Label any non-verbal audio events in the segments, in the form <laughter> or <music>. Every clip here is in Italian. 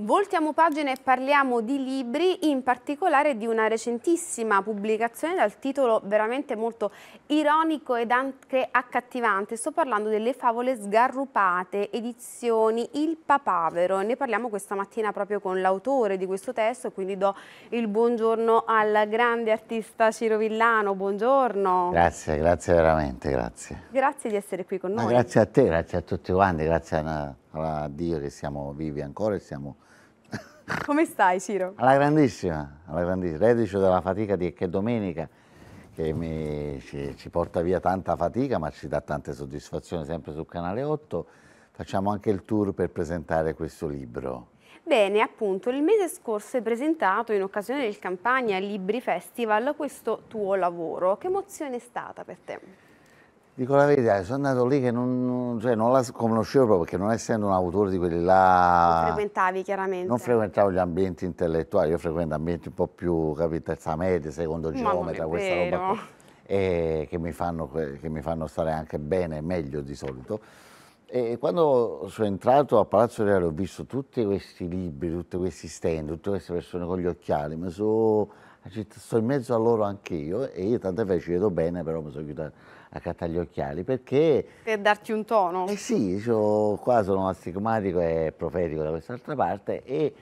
Voltiamo pagina e parliamo di libri, in particolare di una recentissima pubblicazione dal titolo veramente molto ironico ed anche accattivante. Sto parlando delle favole sgarrupate, edizioni Il Papavero. Ne parliamo questa mattina proprio con l'autore di questo testo, quindi do il buongiorno al grande artista Ciro Villano. Buongiorno. Grazie, grazie veramente, grazie. Grazie di essere qui con Ma noi. grazie a te, grazie a tutti quanti, grazie a, a Dio che siamo vivi ancora e siamo come stai Ciro? Alla grandissima, alla grandissima. Reduce dalla fatica di che domenica che mi, ci, ci, porta via tanta fatica ma ci dà tante soddisfazioni sempre sul canale 8. Facciamo anche il tour per presentare questo libro. Bene, appunto, il mese scorso hai presentato in occasione del Campania Libri Festival questo tuo lavoro. Che emozione è stata per te? Dico la verità, sono andato lì che non, cioè non la conoscevo proprio perché non essendo un autore di quelli là... Non frequentavi chiaramente. Non frequentavo gli ambienti intellettuali, io frequento ambienti un po' più, capito, media, secondo geometra, questa vero. roba qua, e che mi, fanno, che mi fanno stare anche bene, meglio di solito. E quando sono entrato a Palazzo Reale ho visto tutti questi libri, tutti questi stand, tutte queste persone con gli occhiali, ma so, sto in mezzo a loro anch'io e io tante volte ci vedo bene, però mi sono chiudato a accattare gli occhiali perché... Per darti un tono. Eh sì, cioè, qua sono astigmatico e profetico da quest'altra parte e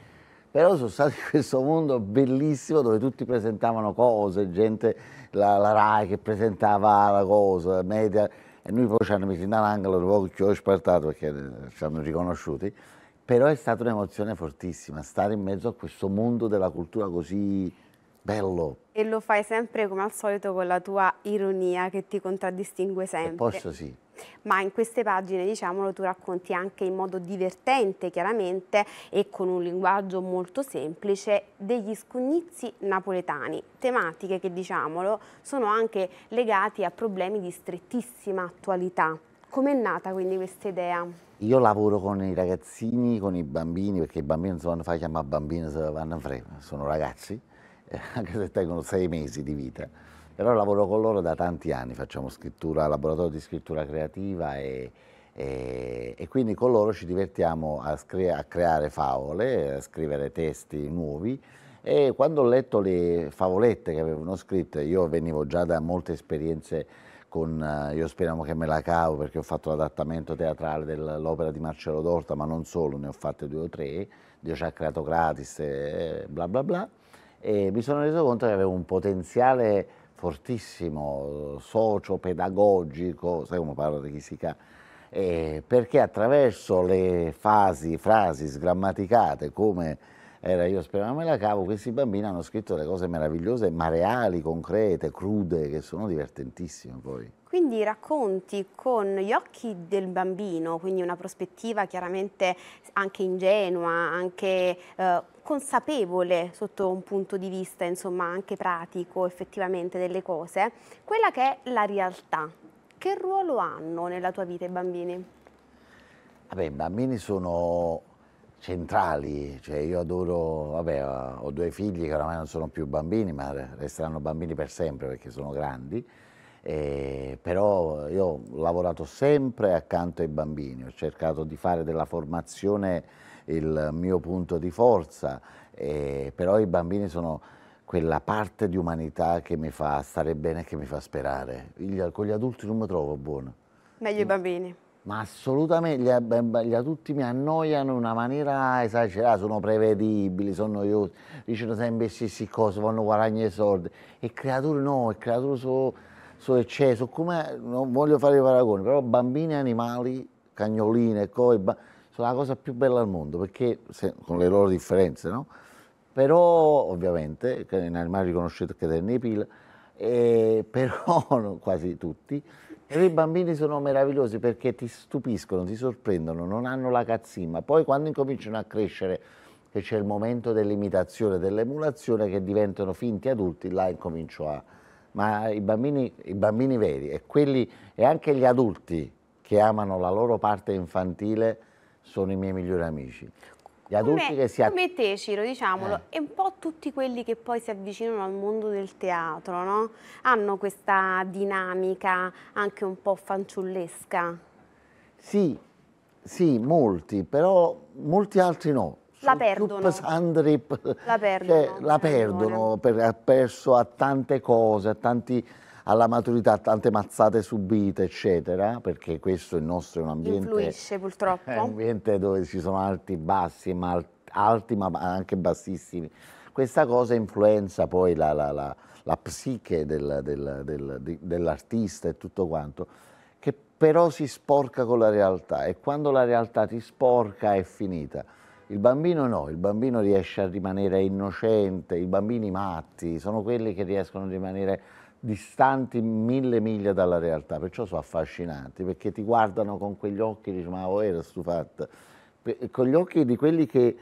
però sono stato in questo mondo bellissimo dove tutti presentavano cose, gente, la, la RAI che presentava la cosa, la media, e noi poi ci hanno messo in angolo, un po' ho spartato perché eh, ci hanno riconosciuti, però è stata un'emozione fortissima, stare in mezzo a questo mondo della cultura così Bello. E lo fai sempre come al solito con la tua ironia che ti contraddistingue sempre. E posso sì. Ma in queste pagine, diciamolo, tu racconti anche in modo divertente, chiaramente, e con un linguaggio molto semplice, degli scugnizi napoletani, tematiche che, diciamolo, sono anche legate a problemi di strettissima attualità. Com'è nata quindi questa idea? Io lavoro con i ragazzini, con i bambini, perché i bambini non si vanno a fare chiamare bambini, se vanno a fare, sono ragazzi <laughs> anche se tengono sei mesi di vita. Però lavoro con loro da tanti anni, facciamo scrittura, laboratorio di scrittura creativa e, e, e quindi con loro ci divertiamo a, scre- a creare favole, a scrivere testi nuovi e quando ho letto le favolette che avevano scritto, io venivo già da molte esperienze con eh, Io speriamo che me la cavo perché ho fatto l'adattamento teatrale dell'opera di Marcello Dorta, ma non solo, ne ho fatte due o tre, Dio ci ha creato gratis e bla bla bla e mi sono reso conto che avevo un potenziale fortissimo socio-pedagogico, sai come parlo di chisica, eh, perché attraverso le fasi, frasi sgrammaticate come era io speravo me la cavo, questi bambini hanno scritto delle cose meravigliose, ma reali, concrete, crude, che sono divertentissime poi. Quindi racconti con gli occhi del bambino, quindi una prospettiva chiaramente anche ingenua, anche eh, consapevole sotto un punto di vista insomma anche pratico effettivamente delle cose, quella che è la realtà. Che ruolo hanno nella tua vita i bambini? Vabbè, i bambini sono centrali, cioè io adoro, vabbè, ho due figli che oramai non sono più bambini, ma resteranno bambini per sempre perché sono grandi, eh, però io ho lavorato sempre accanto ai bambini, ho cercato di fare della formazione il mio punto di forza, eh, però i bambini sono quella parte di umanità che mi fa stare bene e che mi fa sperare. Io, con gli adulti non mi trovo buono. Meglio i mm. bambini. Ma assolutamente, gli, eh, gli adulti mi annoiano in una maniera esagerata, sono prevedibili, sono noiosi, dicono sempre le stesse cose, vanno guadagnare i soldi. E creature no, e creature sono so eccesso, come, non voglio fare i paragoni, però bambini, animali, cagnoline, coi, sono la cosa più bella al mondo, perché se, con le loro differenze, no? Però, ovviamente, in animali riconosciuto che è Nepil, eh, <laughs> però no, quasi tutti. E i bambini sono meravigliosi perché ti stupiscono, ti sorprendono, non hanno la cazzimma. Poi quando incominciano a crescere, che c'è il momento dell'imitazione, dell'emulazione, che diventano finti adulti, là incomincio a... Ma i bambini, i bambini veri e, quelli, e anche gli adulti che amano la loro parte infantile, sono i miei migliori amici. Gli adulti come, che si come te, Ciro, diciamolo, eh. e un po' tutti quelli che poi si avvicinano al mondo del teatro, no? Hanno questa dinamica anche un po' fanciullesca. Sì, sì, molti, però molti altri no. La perdono. Pesandri, la perdono. Cioè, la perdono, per, ha perso a tante cose, a tanti alla maturità, tante mazzate subite, eccetera, perché questo il nostro è un ambiente... Influisce purtroppo. È eh, un ambiente dove ci sono alti, bassi, ma alti ma anche bassissimi. Questa cosa influenza poi la, la, la, la psiche del, del, del, dell'artista e tutto quanto, che però si sporca con la realtà e quando la realtà ti sporca è finita. Il bambino no, il bambino riesce a rimanere innocente, i bambini matti sono quelli che riescono a rimanere distanti mille miglia dalla realtà, perciò sono affascinanti, perché ti guardano con quegli occhi e dici ma oh, era stufatta, con gli occhi di quelli che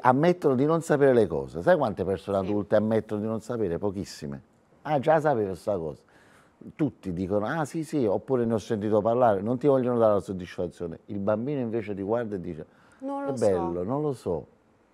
ammettono di non sapere le cose. Sai quante persone adulte ammettono di non sapere? Pochissime. Ah, già sapevo questa cosa. Tutti dicono, ah sì sì, oppure ne ho sentito parlare, non ti vogliono dare la soddisfazione. Il bambino invece ti guarda e dice, non lo è bello, so. non lo so,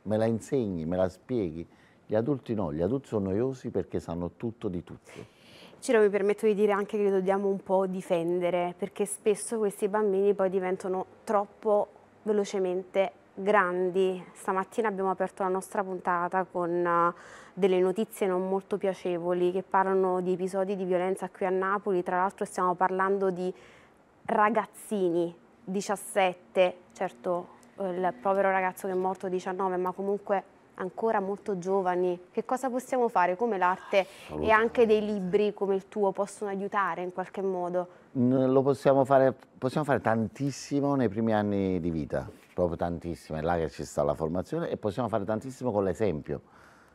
me la insegni, me la spieghi. Gli adulti no, gli adulti sono noiosi perché sanno tutto di tutto. Ciro mi permetto di dire anche che li dobbiamo un po' difendere perché spesso questi bambini poi diventano troppo velocemente grandi. Stamattina abbiamo aperto la nostra puntata con eh, delle notizie non molto piacevoli che parlano di episodi di violenza qui a Napoli, tra l'altro stiamo parlando di ragazzini 17, certo il povero ragazzo che è morto 19, ma comunque ancora molto giovani, che cosa possiamo fare, come l'arte e anche dei libri come il tuo possono aiutare in qualche modo? Mm, lo possiamo fare, possiamo fare tantissimo nei primi anni di vita, proprio tantissimo, è là che ci sta la formazione e possiamo fare tantissimo con l'esempio,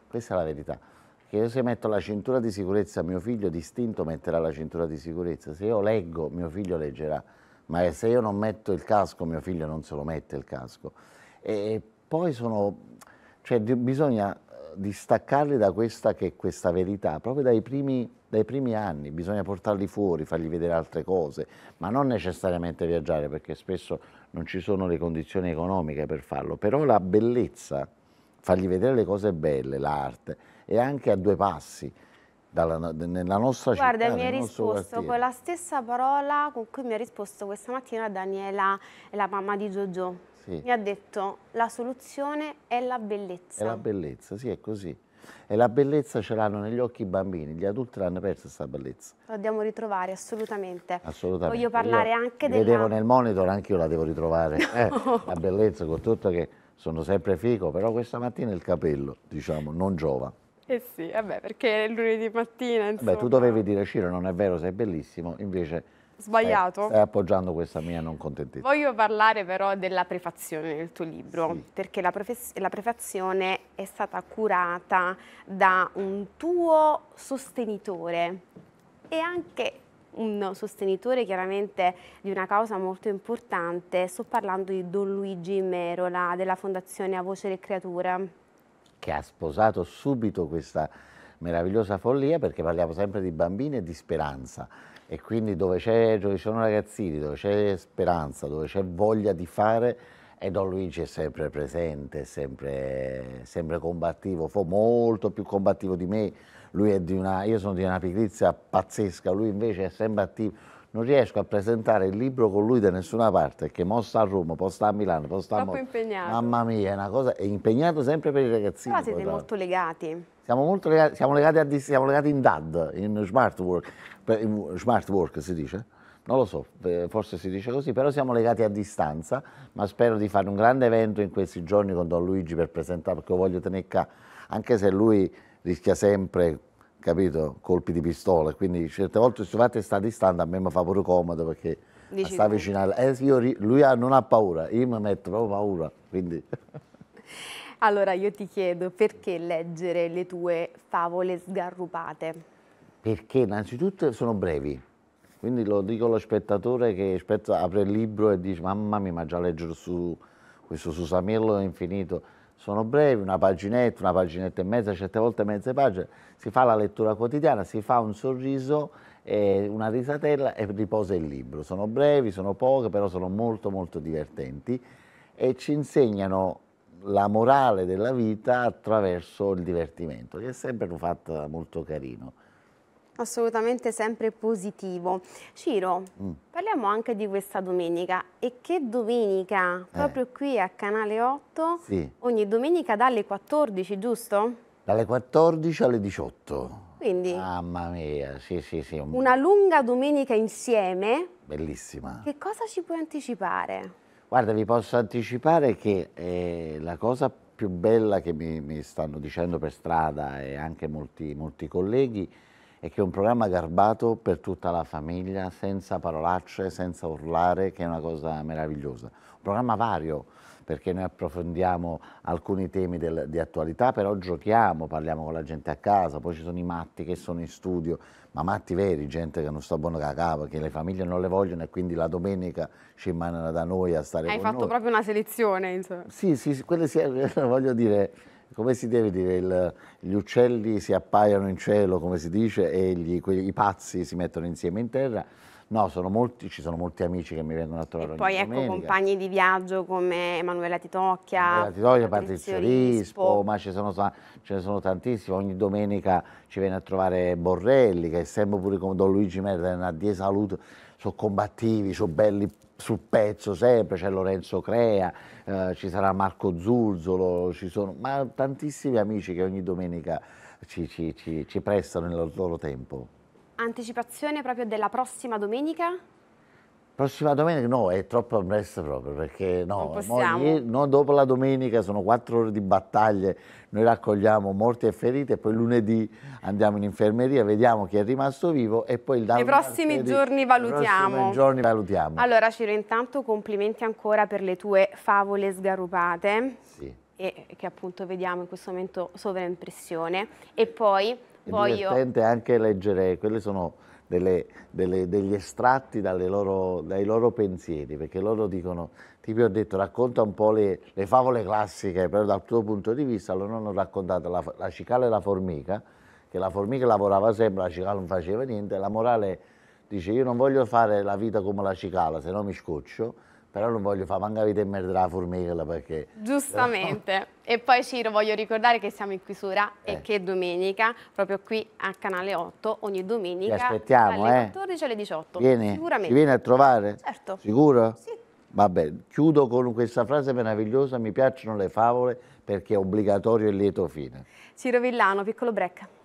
questa è la verità. Che io se metto la cintura di sicurezza, mio figlio distinto metterà la cintura di sicurezza, se io leggo mio figlio leggerà, ma se io non metto il casco mio figlio non se lo mette il casco. E poi sono cioè bisogna eh, distaccarli da questa che è questa verità, proprio dai primi, dai primi, anni, bisogna portarli fuori, fargli vedere altre cose, ma non necessariamente viaggiare perché spesso non ci sono le condizioni economiche per farlo, però la bellezza, fargli vedere le cose belle, l'arte, è anche a due passi. Dalla, nella nostra Guarda, città, mi hai risposto con la stessa parola con cui mi ha risposto questa mattina Daniela, la mamma di Giorgio sì. mi ha detto la soluzione è la bellezza. È la bellezza, sì, è così. E la bellezza ce l'hanno negli occhi i bambini, gli adulti l'hanno persa questa bellezza. La dobbiamo ritrovare, assolutamente. assolutamente. Voglio parlare io anche della... Vedevo nel monitor, anche io la devo ritrovare. <laughs> Eh, la bellezza, con tutto che sono sempre fico, però questa mattina il capello, diciamo, non giova. Eh sì, vabbè, perché è lunedì mattina, insomma. Beh, tu dovevi dire, Ciro, non è vero, sei bellissimo, invece sbagliato. Eh, stai appoggiando questa mia non contentezza. Voglio parlare però della prefazione del tuo libro, sì. perché la, la prefazione è stata curata da un tuo sostenitore e anche un sostenitore chiaramente di una causa molto importante. Sto parlando di Don Luigi Merola della Fondazione A Voce e Creature. Che ha sposato subito questa meravigliosa follia perché parliamo sempre di bambini e di speranza e quindi dove, dove ci sono ragazzini, dove c'è speranza, dove c'è voglia di fare e Don Luigi è sempre presente, sempre, sempre combattivo, molto più combattivo di me, di una, io sono di una pigrizia pazzesca, lui invece è sempre attivo, non riesco a presentare il libro con lui da nessuna parte, che mossa a Roma, poi sta a Milano, poi sta a Mo... impegnato. Mamma mia, è una cosa, è impegnato sempre per i ragazzini. Però siete molto legati. Siamo molto legati, siamo legati, a, siamo legati in DAD, in smart work, in smart work si dice? non lo so, eh, forse si dice così, però siamo legati a distanza, ma spero di fare un grande evento in questi giorni con Don Luigi per presentare, perché lo voglio tenere qua, anche se lui rischia sempre, capito, colpi di pistola, quindi certe volte se fate sta distante a me mi fa pure comodo perché Dici sta vicino eh, lui non ha paura, io mi metto proprio paura, quindi... <laughs> Allora io ti chiedo perché leggere le tue favole sgarrupate? Perché innanzitutto sono brevi, quindi lo dico allo spettatore che spesso apre il libro e dice mamma mia ma già leggere su questo Susamirlo è infinito. Sono brevi, una paginetta, una paginetta e mezza, certe volte mezza pagina, si fa la lettura quotidiana, si fa un sorriso una risatella e riposa il libro. Sono brevi, sono poche, però sono molto molto divertenti e ci insegnano la morale della vita attraverso il divertimento, che è sempre un fatto molto carino. Assolutamente sempre positivo. Ciro, mm. parliamo anche di questa domenica. E che domenica? Eh. Proprio qui a Canale 8, sì. ogni domenica dalle 14, giusto? Dalle 14 alle 18. Quindi, Mamma mia, sì, sì, sì. Un... Una lunga domenica insieme. Bellissima. Che cosa ci puoi anticipare? Guarda, vi posso anticipare che eh, la cosa più bella che mi, mi, stanno dicendo per strada e anche molti, molti, colleghi è che è un programma garbato per tutta la famiglia, senza parolacce, senza urlare, che è una cosa meravigliosa. Un programma vario, perché noi approfondiamo alcuni temi del, di attualità, però giochiamo, parliamo con la gente a casa, poi ci sono i matti che sono in studio, ma matti veri, gente che non sta buono a capo, che le famiglie non le vogliono e quindi la domenica ci rimangono da noi a stare Hai con noi. Hai fatto proprio una selezione, insomma. Sì, sì, quelle si, <laughs> voglio dire, come si deve dire, il, gli uccelli si appaiono in cielo, come si dice, e gli, quelli, i pazzi si mettono insieme in terra No, sono molti, ci sono molti amici che mi vengono a trovare. E poi ecco domenica. compagni di viaggio come Emanuela Titocchia, Emanuela Titocchia Patrizio, Patrizio Rispo, ma ce, sono, ce, ne sono tantissimi. Ogni domenica ci viene a trovare Borrelli, che è sempre pure come Don Luigi Merda, una die saluto, sono combattivi, sono belli sul pezzo sempre, c'è Lorenzo Crea, eh, ci sarà Marco Zurzolo, ci sono ma tantissimi amici che ogni domenica ci, ci, ci, ci prestano il loro tempo. Anticipazione proprio della prossima domenica? Prossima domenica no, è troppo presto proprio perché no, ieri, no, dopo la domenica sono quattro ore di battaglie, noi raccogliamo morti e feriti e poi lunedì andiamo in infermeria, vediamo chi è rimasto vivo e poi il danno... I prossimi martedì, giorni valutiamo. I prossimi giorni valutiamo. Allora Ciro, intanto complimenti ancora per le tue favole sgarupate. Sì. E, che appunto vediamo in questo momento sovraimpressione e poi poi divertente io... anche leggere, quelli sono delle, delle, degli estratti loro, dai loro pensieri, perché loro dicono, tipo ho detto, racconta un po' le, le, favole classiche, però dal tuo punto di vista loro hanno raccontato la, la cicala e la formica, che la formica lavorava sempre, la cicala non faceva niente, la morale dice io non voglio fare la vita come la cicala, se no mi scoccio, però non voglio fare manca vite e merda la formicella perché... Giustamente, e poi Ciro voglio ricordare che siamo in chiusura eh. e che domenica, proprio qui a Canale 8, ogni domenica Ti aspettiamo, dalle eh. 14 alle 18, vieni, sicuramente. Ti vieni a trovare? Certo. Sicuro? Sì. Vabbè, chiudo con questa frase meravigliosa, mi piacciono le favole perché è obbligatorio il lieto fine. Ciro Villano, piccolo break.